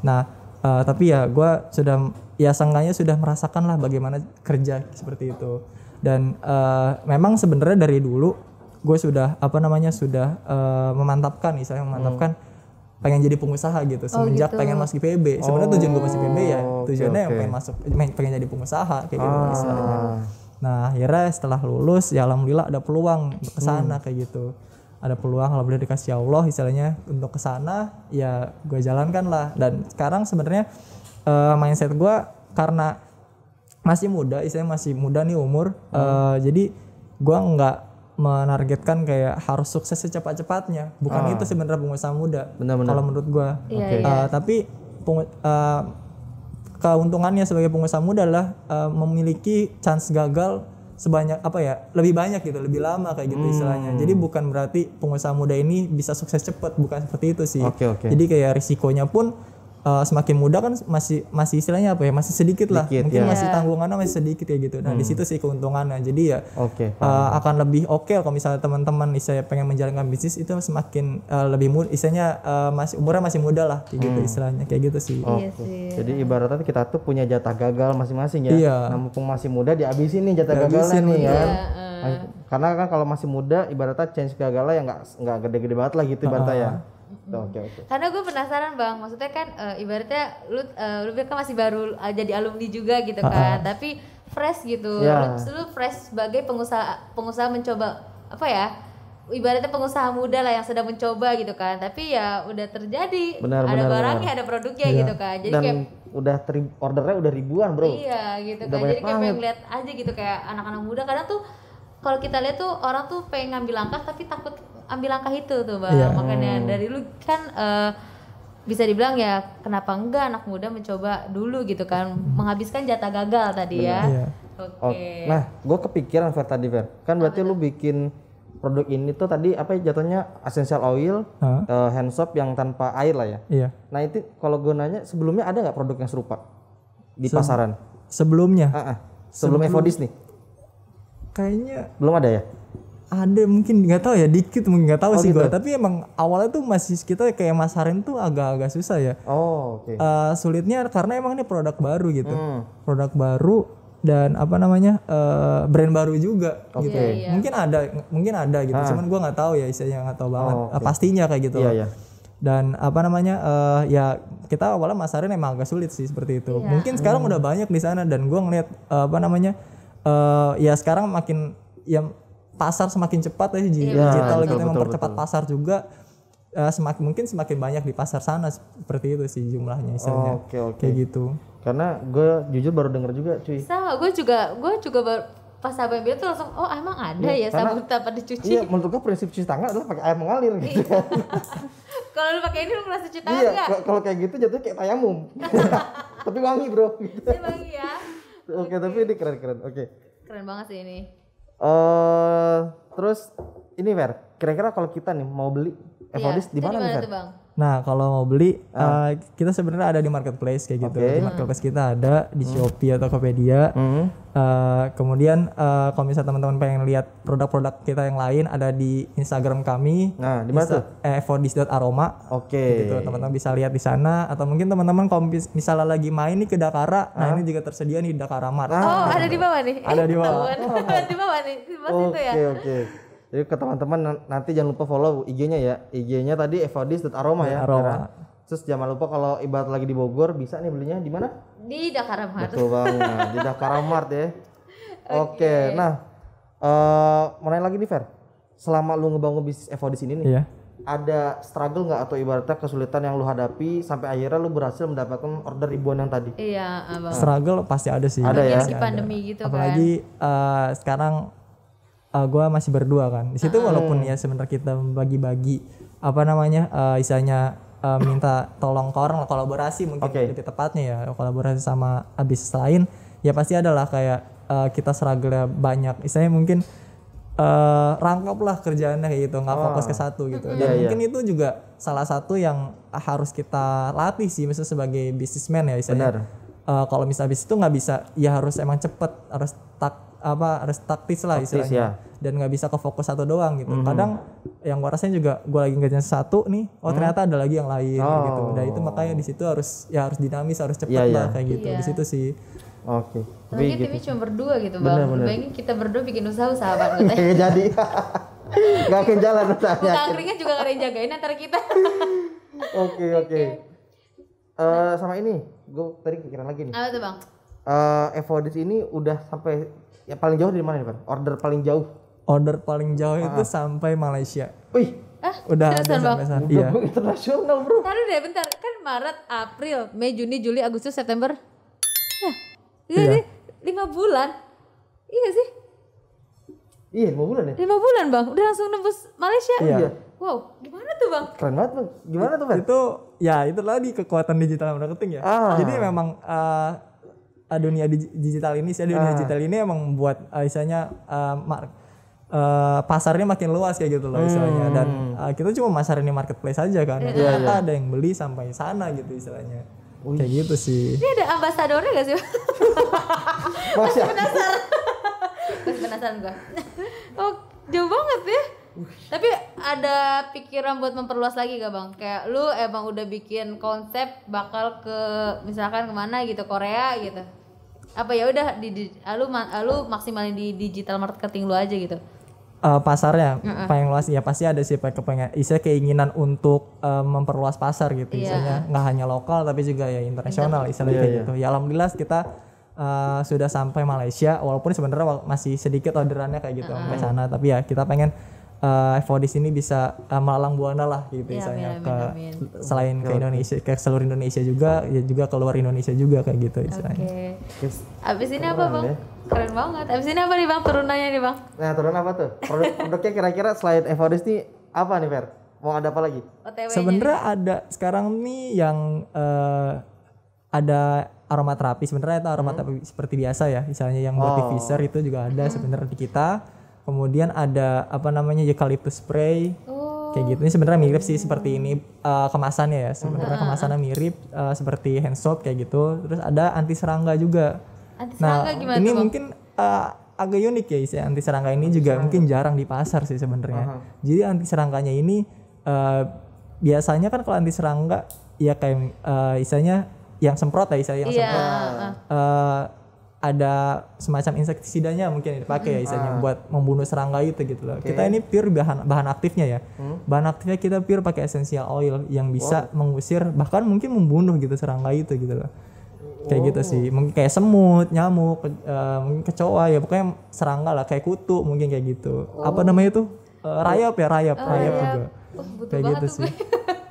Nah, uh, tapi ya gue sudah ya sangganya sudah merasakan lah bagaimana kerja seperti itu dan uh, memang sebenarnya dari dulu gue sudah apa namanya sudah uh, memantapkan misalnya memantapkan hmm. pengen jadi pengusaha gitu oh, semenjak gitu. pengen masuk IPB sebenarnya oh, tujuan gue masuk IPB ya tujuannya okay, okay. pengen masuk pengen jadi pengusaha kayak gitu ah. misalnya nah akhirnya setelah lulus ya alhamdulillah ada peluang ke sana hmm. kayak gitu ada peluang kalau boleh dikasih Allah istilahnya untuk ke sana ya gue jalankan lah dan sekarang sebenarnya uh, mindset gue karena masih muda istilahnya masih muda nih umur hmm. uh, jadi gue nggak menargetkan kayak harus sukses secepat-cepatnya. Bukan ah. itu sebenarnya pengusaha muda. Benar-benar. Kalau menurut gue iya, Okay. Iya. Uh, eh, tapi uh, keuntungannya sebagai pengusaha muda adalah uh, memiliki chance gagal sebanyak apa ya lebih banyak gitu lebih lama kayak gitu hmm. istilahnya jadi bukan berarti pengusaha muda ini bisa sukses cepat bukan seperti itu sih okay, okay. jadi kayak risikonya pun uh, semakin muda kan masih masih istilahnya apa ya masih sedikit lah sedikit, mungkin ya. masih tanggungannya masih sedikit ya gitu nah hmm. di situ sih keuntungannya jadi ya okay, uh, eh, akan lebih oke okay kalau misalnya teman-teman saya pengen menjalankan bisnis itu semakin uh, lebih muda istilahnya uh, masih umurnya masih muda lah kayak gitu hmm. istilahnya kayak gitu sih oh, iya okay. jadi ibaratnya kita tuh punya jatah gagal masing-masing ya iya. nah mumpung masih muda dihabisin nih jatah gagalnya nih ya kan? Iya, karena kan kalau masih muda ibaratnya change gagalnya ya nggak nggak gede-gede banget lah gitu ibaratnya uh. ya Oh, oke okay, oke. Karena gue penasaran bang, maksudnya kan uh, ibaratnya lu uh, lu kan masih baru uh, jadi alumni juga gitu kan, tapi fresh gitu. Yeah. Lu, lu fresh sebagai pengusaha pengusaha mencoba apa ya? Ibaratnya pengusaha muda lah yang sedang mencoba gitu kan, tapi ya udah terjadi. Benar, ada benar, barangnya, benar. ada produknya yeah. gitu kan. Jadi Dan kayak udah teri ordernya udah ribuan bro. Iya gitu udah kan. Jadi kayak pengen lihat aja gitu kayak anak-anak muda karena tuh kalau kita lihat tuh orang tuh pengen ngambil langkah tapi takut ambil langkah itu tuh bang yeah. makanya dari lu kan uh, bisa dibilang ya kenapa enggak anak muda mencoba dulu gitu kan menghabiskan jatah gagal tadi Bener, ya. Iya. Oke. Okay. Oh, nah, gue kepikiran Fer tadi Fer. Kan berarti betul. lu bikin produk ini tuh tadi apa ya jatuhnya essential oil huh? uh, eh, hand soap yang tanpa air lah ya. Iya. Nah itu kalau gue nanya sebelumnya ada nggak produk yang serupa di Se pasaran? Sebelumnya. Uh -uh. Sebelum, sebelum Evodis nih. Kayaknya belum ada ya ada mungkin nggak tahu ya dikit mungkin nggak tahu oh, sih gitu. gue tapi emang awalnya tuh masih kita kayak Mas tuh agak-agak susah ya oh oke okay. uh, eh, sulitnya karena emang ini produk baru gitu hmm. produk baru dan apa namanya uh, brand baru juga okay. gitu yeah, yeah. mungkin ada mungkin ada gitu ah. cuman gue nggak tahu ya isinya nggak tahu banget oh, okay. uh, eh, pastinya kayak gitu yeah, yeah. dan apa namanya uh, ya kita awalnya masarin emang agak sulit sih seperti itu yeah. mungkin hmm. sekarang hmm. udah banyak di sana dan gue ngeliat uh, apa namanya uh, ya sekarang makin yang pasar semakin cepat ya digital ya, gitu betul, mempercepat betul. pasar juga uh, semakin mungkin semakin banyak di pasar sana seperti itu sih jumlahnya misalnya oh, Okay, okay. Kayak gitu. Karena gue jujur baru dengar juga cuy. Sama gue juga gue juga baru pas sabun bilang tuh langsung oh emang ada iya, ya, ya sabun tanpa dicuci. Iya menurut gue prinsip cuci tangan adalah pakai air mengalir gitu. Iya. kalau lu pakai ini lu merasa cuci tangan iya, gak? Kalau kayak gitu jatuh kayak tayamum. tapi wangi bro. Gitu. wangi ya. Oke okay. tapi ini keren keren. Oke. Okay. Keren banget sih ini. Eh, terus ini Ver, kira-kira kalau kita nih mau beli iya, Evodis ya, di mana nih Ver? Tuh, bang? Nah, kalau mau beli ah. uh, kita sebenarnya ada di marketplace kayak gitu. Okay. Di marketplace kita ada di hmm. Shopee atau Tokopedia. Hmm. Uh, kemudian uh, kalau misalnya teman-teman pengen lihat produk-produk kita yang lain ada di Instagram kami. Nah, di mana tuh? Eh, fordis.aroma Oke. Okay. Gitu, gitu, teman-teman bisa lihat di sana atau mungkin teman-teman kalau misalnya lagi main nih ke Dakara, huh? nah ini juga tersedia nih di Dakara Mart. Ah. Oh, ada di bawah nih. Ada di bawah. Oh, di bawah nih. Di bawah okay, ya. Oke, okay. oke. Jadi ke teman-teman nanti jangan lupa follow IG-nya ya. IG-nya tadi Aroma ya. Aroma. Ya kan? Terus jangan lupa kalau ibarat lagi di Bogor bisa nih belinya di mana? Di Dakara Betul banget. di Dakara Mart ya. Oke. Okay. okay. Nah, eh uh, mau nanya lagi nih Fer. Selama lu ngebangun bisnis Evodis ini nih. Iya. Ada struggle nggak atau ibaratnya kesulitan yang lu hadapi sampai akhirnya lu berhasil mendapatkan order ribuan yang tadi? Iya, abang. Struggle pasti ada sih. Ada ya. Masih pandemi ada. gitu Apalagi, kan. Apalagi uh, sekarang uh, eh, gue masih berdua kan di situ ah. walaupun ya sebenarnya kita bagi-bagi apa namanya uh, eh, isanya uh, eh, minta tolong ke orang kolaborasi mungkin okay. lebih tepatnya ya kolaborasi sama abis lain ya pasti adalah kayak uh, kita seragamnya banyak isanya mungkin uh, rangkap lah kerjaannya kayak gitu nggak ah. fokus ke satu gitu dan yeah, iya. mungkin itu juga salah satu yang harus kita latih sih misalnya sebagai bisnismen ya istilahnya Benar. Uh, kalau misalnya habis itu nggak bisa ya harus emang cepet harus tak apa harus taktis lah taktis, istilahnya. Ya. Dan nggak bisa ke fokus satu doang gitu. Mm -hmm. Kadang yang gue rasain juga gue lagi ngerjain satu nih, oh mhm. ternyata ada lagi yang lain oh. gitu. Dan itu makanya di situ harus ya harus dinamis, harus cepat yeah, iya. lah yeah. kayak gitu. Yeah. Di iya. situ sih. Oke. Okay. Mungkin gitu. timnya cuma berdua gitu bang. Bener. Bayangin kita berdua bikin usaha usaha banget oke jadi. nggak akan jalan usahanya. kita angkringan juga gak ada yang jagain antara kita. Oke oke. Eh sama ini, gue tadi kepikiran lagi nih. Apa tuh bang? Eh uh, Evodis ini udah sampai Ya paling jauh dari mana nih, Bang? Order paling jauh. Order paling jauh ah. itu sampai Malaysia. Wih. Ah, udah ada sampai sana. Iya. Internasional, Bro. Taruh deh bentar. Kan Maret, April, Mei, Juni, Juli, Agustus, September. Nah, iya. iya, iya. lima bulan. Iya sih? Iya, lima bulan ya? Lima bulan, Bang. Udah langsung nembus Malaysia. Iya. iya. Wow, gimana tuh bang? Keren banget bang. Gimana tuh bang? Itu ya itu lagi kekuatan digital marketing ya. Ah. Jadi memang uh, uh, dunia digital ini sih dunia uh. digital ini emang buat uh, istilahnya uh, mark, uh, pasarnya makin luas kayak gitu loh istilahnya hmm. dan uh, kita cuma pasar ini marketplace aja kan yeah, iya, yeah. ada yang beli sampai sana gitu istilahnya Uish. kayak gitu sih ini ada ambasadornya gak sih masih penasaran masih penasaran gua oh jauh banget ya tapi ada pikiran buat memperluas lagi gak bang? Kayak lu emang udah bikin konsep bakal ke misalkan kemana gitu Korea gitu? Apa ya udah di, di ah, lu, ah, lu maksimalin di digital marketing lu aja gitu? Uh, pasarnya uh -uh. pengen luas ya pasti ada sih kepengen isinya keinginan untuk uh, memperluas pasar gitu yeah. misalnya nggak hanya lokal tapi juga ya internasional istilahnya yeah, kayak yeah. Iya. gitu ya alhamdulillah kita uh, sudah sampai Malaysia walaupun sebenarnya masih sedikit orderannya kayak gitu uh -huh. sampai sana tapi ya kita pengen uh, eh, FOD di sini bisa uh, eh, melalang buana lah gitu ya, misalnya amin, ke amin. selain ke Indonesia ke seluruh Indonesia juga ya juga keluar Indonesia juga kayak gitu misalnya. Oke. Okay. Abis ini apa bang? Ya. Keren banget. Abis ini apa nih bang? Turunannya nih bang? Nah turun apa tuh? Produk produknya kira-kira selain FO ini apa nih Fer? Mau ada apa lagi? Sebenarnya ada sekarang nih yang uh, ada aromaterapi sebenarnya itu aromaterapi hmm. seperti biasa ya misalnya yang buat oh. diffuser itu juga ada sebenarnya di kita kemudian ada apa namanya eucalyptus spray oh. kayak gitu ini sebenarnya mirip sih seperti ini uh, kemasannya ya sebenarnya uh-huh. kemasannya mirip uh, seperti hand soap kayak gitu terus ada anti serangga juga anti nah, serangga nah gimana ini tuh? mungkin uh, agak unik ya isi anti serangga ini juga serangga. mungkin jarang di pasar sih sebenarnya uh-huh. jadi anti serangganya ini uh, biasanya kan kalau anti serangga ya kayak uh, isanya yang semprot ya isanya yang yeah. semprot uh, ada semacam insektisidanya mungkin dipakai ya misalnya hmm. ah. buat membunuh serangga itu gitu loh. Okay. Kita ini pure bahan bahan aktifnya ya. Hmm? Bahan aktifnya kita pure pakai essential oil yang bisa wow. mengusir bahkan mungkin membunuh gitu serangga itu gitu loh. Kayak wow. gitu sih. Mungkin kayak semut, nyamuk, ke, uh, kecoa ya pokoknya serangga lah kayak kutu mungkin kayak gitu. Oh. Apa namanya tuh? Eh, uh, rayap ya, rayap, oh, rayap, rayap juga. Oh, kayak gitu sih.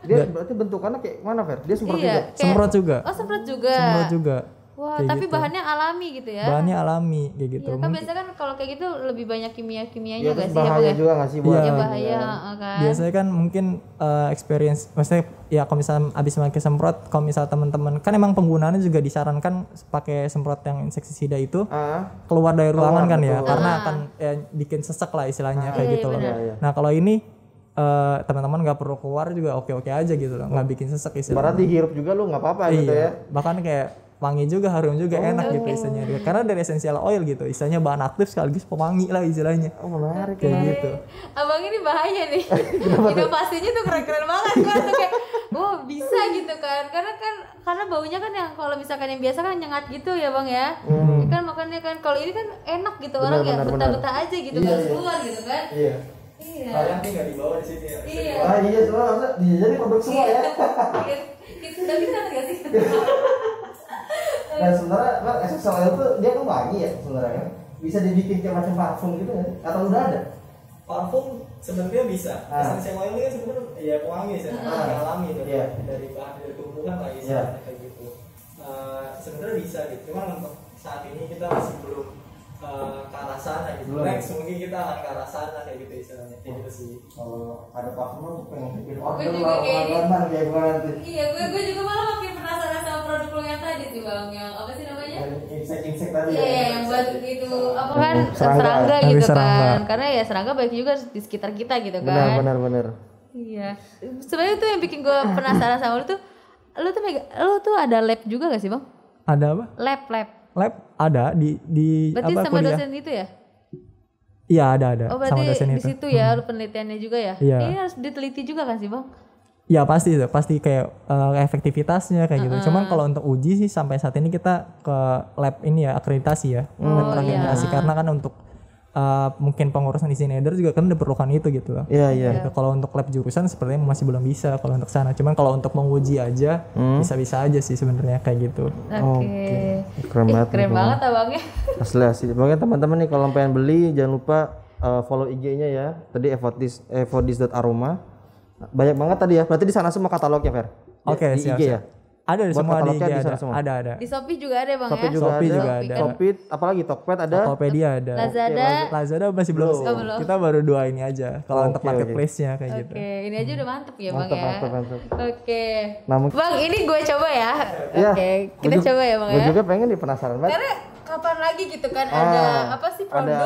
Dia berarti bentukannya kayak mana, Fer? Dia semprot iya, juga. Kayak, semprot juga. Oh, semprot juga. Semprot juga. Wah, kayak tapi gitu. bahannya alami gitu ya? Bahannya alami kayak gitu. Ya, kan biasanya kan kalau kayak gitu lebih banyak kimia kimianya iya, ya, gak sih? Bahaya ya, juga gak sih buat ya, bahaya iya. kan. Biasanya kan mungkin uh, experience, maksudnya ya kalau misalnya abis pakai semprot, kalau misal teman-teman kan emang penggunaannya juga disarankan pakai semprot yang insektisida itu uh, keluar dari ruangan kan ya, uh. karena ah. akan ya, bikin sesek lah istilahnya uh, kayak iya, gitu iya, loh. Iya. Nah kalau ini Uh, teman-teman nggak perlu keluar juga oke-oke aja gitu loh nggak oh. bikin sesek istilahnya. Berarti hirup juga lu nggak apa-apa gitu iya. gitu ya. Bahkan kayak wangi juga harum juga oh, enak iya, gitu iya, isinya dia karena dari essential oil gitu isinya bahan aktif sekaligus pewangi lah istilahnya oh menarik kayak menarik. gitu abang ini bahaya nih pastinya tuh keren-keren banget kan tuh kayak oh bisa gitu kan karena kan karena baunya kan yang kalau misalkan yang biasa kan nyengat gitu ya bang ya hmm. kan makanya kan kalau ini kan enak gitu benar, orang benar, ya betah-betah aja gitu iya, iya. keluar iya. gitu kan iya Iya. Kalian tinggal dibawa di sini ya. Iya. Ah, iya, semua maksudnya dijadi produk semua ya. Kita bisa nggak sih? dan sementara kan ya, esok selain itu dia kan wangi ya sebenarnya bisa dibikin kayak macam parfum gitu kan atau udah ada parfum sebenarnya bisa ah. essential oil kan sebenarnya ya pewangi sih ah. alami dari yeah. Iya. dari bahan dari tumbuhan lagi iya. yeah. kayak gitu uh, sebenarnya bisa gitu cuman untuk saat ini kita masih belum uh, ke arah sana gitu. Belum. Next mungkin kita akan ke arah sana kayak gitu istilahnya. Kayak gitu sih. Kalau ada parfum lu pengen bikin order lah, orderan kayak gue gitu. nanti. Iya, gue gue juga malah makin penasaran sama produk lo yang tadi sih Bang, yang apa sih namanya? Insek-insek tadi. Iya, yeah, yang buat gitu apa kan serangga, serangga gitu kan. serangga. kan. Karena ya serangga baik juga di sekitar kita gitu kan. Benar, benar, benar. Iya. Sebenarnya tuh yang bikin gue penasaran sama lo tuh lo tuh lo tuh ada lab juga gak sih, Bang? Ada apa? Lab, lab lab ada di di berarti apa sama dosen itu ya iya ada ada oh, berarti sama dosen di situ ya hmm. penelitiannya juga ya iya. ini harus diteliti juga kan sih bang Iya pasti pasti kayak uh, efektivitasnya kayak uh -uh. gitu. Cuman kalau untuk uji sih sampai saat ini kita ke lab ini ya akreditasi ya, oh, lab akreditasi iya. karena kan untuk uh, mungkin pengurusan di sini juga kan diperlukan itu gitu loh. Iya, iya. Gitu. iya. Kalau untuk lab jurusan sepertinya masih belum bisa kalau untuk sana. Cuman kalau untuk menguji aja bisa hmm. bisa-bisa aja sih sebenarnya kayak gitu. Oke. Okay. Okay. Keren eh, banget. Keren banget abangnya. Asli asli. Makanya teman-teman nih kalau pengen beli jangan lupa uh, follow IG-nya ya. Tadi evodis evodis.aroma. Banyak banget tadi ya. Berarti di sana semua katalognya, Fer. Oke, okay, siap, ya? siap. Ada di semua di ada. Semua. ada ada. Di Shopee juga ada bang Shopee ya. Juga Shopee juga ada. Shopee apalagi Tokped ada. Tokopedia ada. Lazada. Lazada masih belum. Oh, Kita baru dua ini aja. Kalau okay, untuk marketplace-nya kayak okay. gitu. Oke, ini aja udah mantep ya mantep, bang mantep, ya. Mantep, mantep. Oke. Okay. Nah, bang ini gue coba ya. Iya. Oke, okay. kita juga, coba ya bang ya. Gue juga pengen nih penasaran banget. Karena kapan lagi gitu kan ah, ada apa sih produk? Ada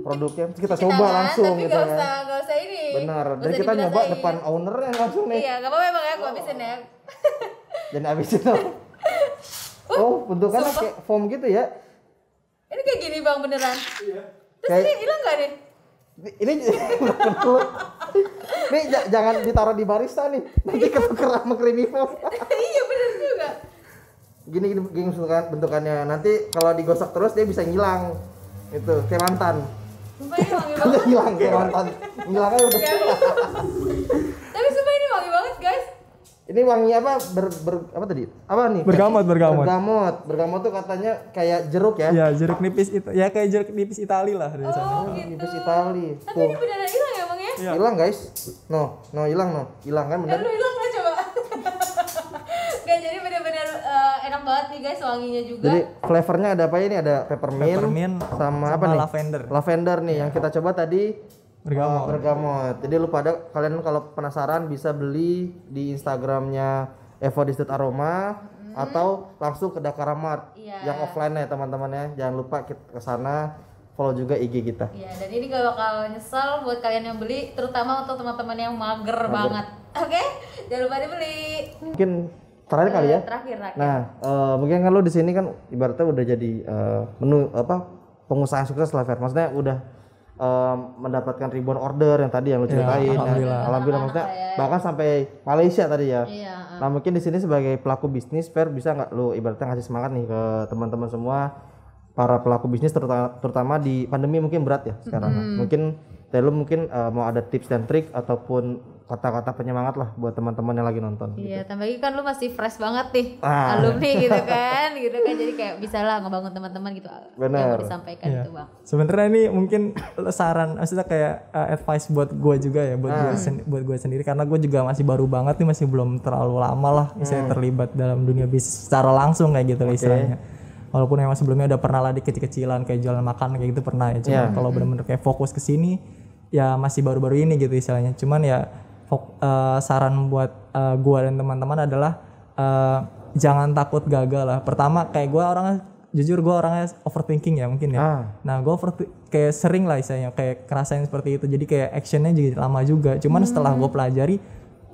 produknya kita, kita coba kan, langsung tapi gitu gak kan. usah, Gak usah ini. Benar. Dan kita nyoba depan owner yang langsung nih. Iya, gak apa-apa ya, Bang ya, gue habisin ya. dan abis itu oh bentukannya Sumpah. kayak foam gitu ya ini kayak gini bang beneran iya. terus kayak... ini hilang gak nih ini ini jangan ditaruh di barista nih nanti ketuker sama foam iya bener juga gini gini, gini bentukan, bentukannya nanti kalau digosok terus dia bisa ngilang itu kayak mantan Sumpah hilang ya, hilang kayak mantan hilang udah iya ini wanginya apa ber, ber apa tadi apa nih bergamot bergamot bergamot bergamot tuh katanya kayak jeruk ya ya jeruk nipis itu ya kayak jeruk nipis Itali lah dari oh, sana gitu. nipis Itali tapi tuh. ini beneran hilang ya bang ya iya. hilang guys no no hilang no hilang kan bener eh, hilang lah coba Gak jadi bener-bener uh, enak banget nih guys wanginya juga jadi flavornya ada apa ini ada peppermint, peppermint sama, sama apa nih lavender lavender nih yang kita coba tadi bergamot. Oh, bergamot. Jadi lu pada kalian kalau penasaran bisa beli di Instagramnya Evodisted Aroma hmm. atau langsung ke Dakar Mart yeah. yang offline ya teman-teman ya. Jangan lupa ke sana follow juga IG kita. Iya, dan ini gak bakal nyesel buat kalian yang beli, terutama untuk teman-teman yang mager, mager. banget. Oke, okay? jangan lupa dibeli. Mungkin terakhir kali ya. Terakhir, terakhir. Nah, uh, mungkin kan lo di sini kan ibaratnya udah jadi uh, menu apa pengusaha sukses lah, Fer. Maksudnya udah um, mendapatkan ribuan order yang tadi yang lo iya, ceritain. Nah, ya, alhamdulillah. Ya. Alhamdulillah maksudnya saya. bahkan sampai Malaysia tadi ya. Iya. Ah. Nah mungkin di sini sebagai pelaku bisnis, fair bisa nggak lo ibaratnya ngasih semangat nih ke teman-teman semua para pelaku bisnis terutama, di pandemi mungkin berat ya sekarang. Mm. Mungkin Telu mungkin uh, mau ada tips dan trik ataupun kata-kata penyemangat lah buat teman-teman yang lagi nonton. Iya, gitu. tambah lagi kan lu masih fresh banget nih ah. alumni gitu kan, gitu kan jadi kayak bisa lah ngebangun teman-teman gitu. Benar. Yang mau disampaikan iya. itu bang. Sebenarnya ini mungkin saran, maksudnya kayak uh, advice buat gue juga ya, buat hmm. gue ah. buat gue sendiri karena gue juga masih baru banget nih, masih belum terlalu lama lah misalnya hmm. terlibat dalam dunia bisnis secara langsung kayak gitu okay. istilahnya walaupun emang sebelumnya udah pernah lah di kecil-kecilan kayak jualan makan kayak gitu pernah ya cuman yeah. kalau hmm. bener-bener kayak fokus ke sini ya masih baru-baru ini gitu istilahnya cuman ya uh, saran buat uh, gua dan teman-teman adalah uh, jangan takut gagal lah. Pertama kayak gue orangnya jujur gue orangnya overthinking ya mungkin ya. Ah. Nah gue kayak sering lah istilahnya kayak yang seperti itu. Jadi kayak actionnya jadi lama juga. Cuman hmm. setelah gue pelajari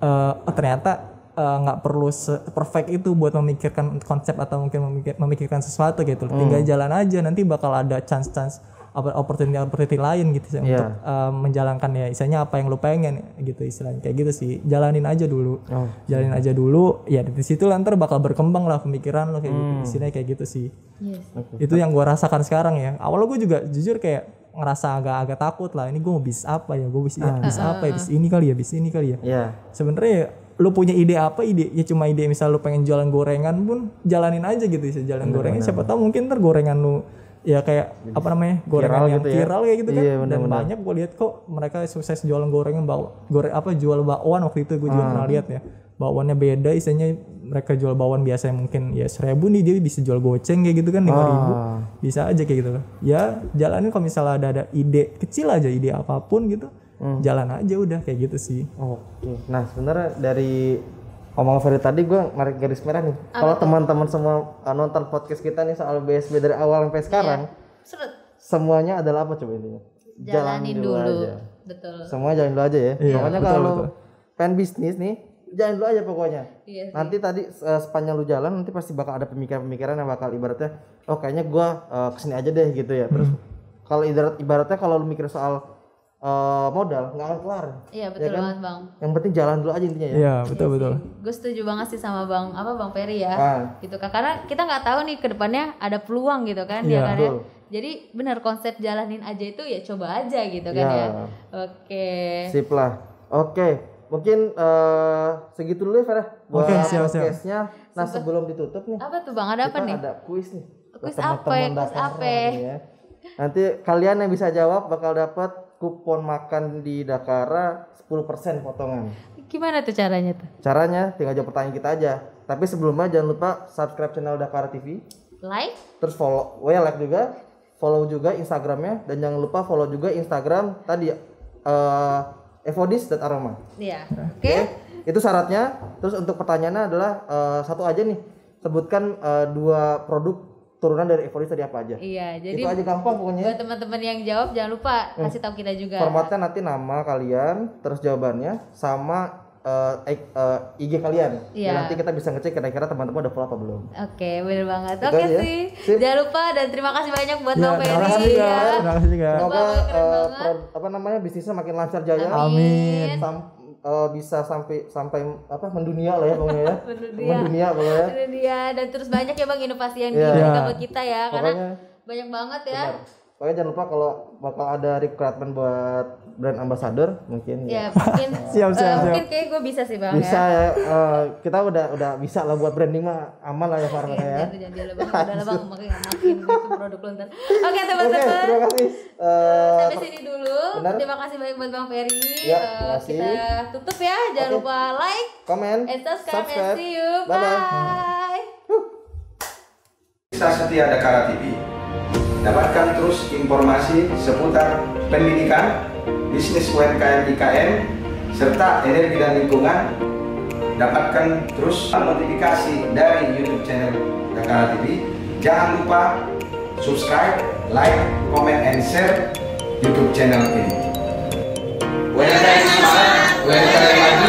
uh, ternyata nggak uh, perlu perfect itu buat memikirkan konsep atau mungkin memikir memikirkan sesuatu gitu. Hmm. Tinggal jalan aja nanti bakal ada chance-chance opportunity opportunity lain gitu yeah. untuk uh, menjalankan ya istilahnya apa yang lu pengen gitu istilahnya kayak gitu sih jalanin aja dulu oh. jalanin aja dulu ya di situ lantar bakal berkembang lah pemikiran lo kayak gitu, hmm. gitu istilahnya kayak gitu sih yes. itu yang gue rasakan sekarang ya awalnya gue juga jujur kayak ngerasa agak-agak takut lah ini gue mau bis apa ya gue bis, ya, ah. bis apa ya bis ah. ini kali ya bis ini kali ya yeah. sebenarnya lu punya ide apa ide ya cuma ide misal lu pengen jualan gorengan pun jalanin aja gitu sih jalan gorengan siapa tahu mungkin ntar gorengan lu ya kayak apa namanya gorengan viral yang gitu ya. viral ya. kayak gitu iya, kan iya, bener, dan bener. banyak gue lihat kok mereka sukses jualan gorengan bawa goreng apa jual bakwan waktu itu gue juga hmm. pernah lihat ya bakwannya beda isinya mereka jual bakwan yang mungkin ya seribu nih dia bisa jual goceng kayak gitu kan lima ah. ribu bisa aja kayak gitu ya jalanin kalau misalnya ada ada ide kecil aja ide apapun gitu hmm. jalan aja udah kayak gitu sih oke okay. nah sebenarnya dari Omong Ferry tadi gue narik garis merah nih. Kalau teman-teman semua uh, nonton podcast kita nih soal BSB dari awal sampai iya. sekarang, iya. semuanya adalah apa coba intinya? Jalanin jalan dulu. dulu. Aja. Betul. Semua jalan dulu aja ya. Iya, pokoknya kalau pen bisnis nih, jalan dulu aja pokoknya. Iya Nanti tadi uh, sepanjang lu jalan nanti pasti bakal ada pemikiran-pemikiran yang bakal ibaratnya, oh kayaknya gue uh, kesini aja deh gitu ya. Terus hmm. kalau ibarat ibaratnya kalau lu mikir soal uh, modal nggak akan kelar. Iya ya betul ya kan? banget bang. Yang penting jalan dulu aja intinya ya. Iya betul betul. Iya Gue setuju banget sih sama bang apa bang Ferry ya. Ah. Gitu kan karena kita nggak tahu nih kedepannya ada peluang gitu kan ya, ya kan ya. Jadi benar konsep jalanin aja itu ya coba aja gitu kan ya. ya. Oke. Sip lah. Oke. Mungkin uh, segitu dulu ya Farah ya, buat okay, siap, siap. case Nah Sumpah. sebelum ditutup nih. Apa tuh bang? Ada apa nih? Ada kuis nih. Kuis apa? Ya? Kuis apa? Nanti kalian yang bisa jawab bakal dapat kupon makan di Dakara 10% potongan. Gimana tuh caranya tuh? Caranya tinggal jawab pertanyaan kita aja. Tapi sebelumnya jangan lupa subscribe channel Dakara TV. Like. Terus follow, oh ya like juga. Follow juga Instagramnya dan jangan lupa follow juga Instagram tadi uh, eh, Evodis dan Aroma. Iya. Nah, oke. Okay. Okay. Itu syaratnya. Terus untuk pertanyaannya adalah uh, satu aja nih. Sebutkan uh, dua produk turunan dari evolusi tadi apa aja. Iya, jadi itu aja gampang pokoknya. Buat teman-teman yang jawab jangan lupa hmm. kasih tahu kita juga. Formatnya nanti nama kalian, terus jawabannya sama uh, eh, uh, eh, IG kalian. Ya, iya. nanti kita bisa ngecek kira-kira teman-teman udah follow apa belum. Oke, okay, bener banget. Oke okay, ya. sih. Sip. Jangan lupa dan terima kasih banyak buat ya, Novel. Terima kasih ya. Terima kasih juga. Semoga uh, apa namanya bisnisnya makin lancar jaya. Amin. Amin uh, bisa sampai sampai apa mendunia lah ya bang ya mendunia mendunia ya mendunia dan terus banyak ya bang inovasi yang yeah. diberikan buat kita ya Pokoknya, karena banyak banget ya benar. Pokoknya jangan lupa kalau bakal ada recruitment buat brand ambassador mungkin ya, ya. mungkin siap, siap, uh, siap. mungkin kayak gue bisa sih bang ya. bisa ya, uh, kita udah udah bisa lah buat branding mah aman lah ya Farma iya, ya jangan lah bang udah lah bang makanya makin gitu produk lu oke okay, teman-teman okay, terima kasih uh, sampai sini dulu benar. terima kasih banyak buat bang Ferry ya, terima kasih. uh, kita tutup ya jangan okay. lupa like comment and subscribe, subscribe. and see you bye bye, bye. Kita setia Dakara TV Dapatkan terus informasi seputar pendidikan, bisnis UMKM IKM serta energi dan lingkungan dapatkan terus notifikasi dari YouTube channel Dakara TV. Jangan lupa subscribe, like, comment, and share YouTube channel ini.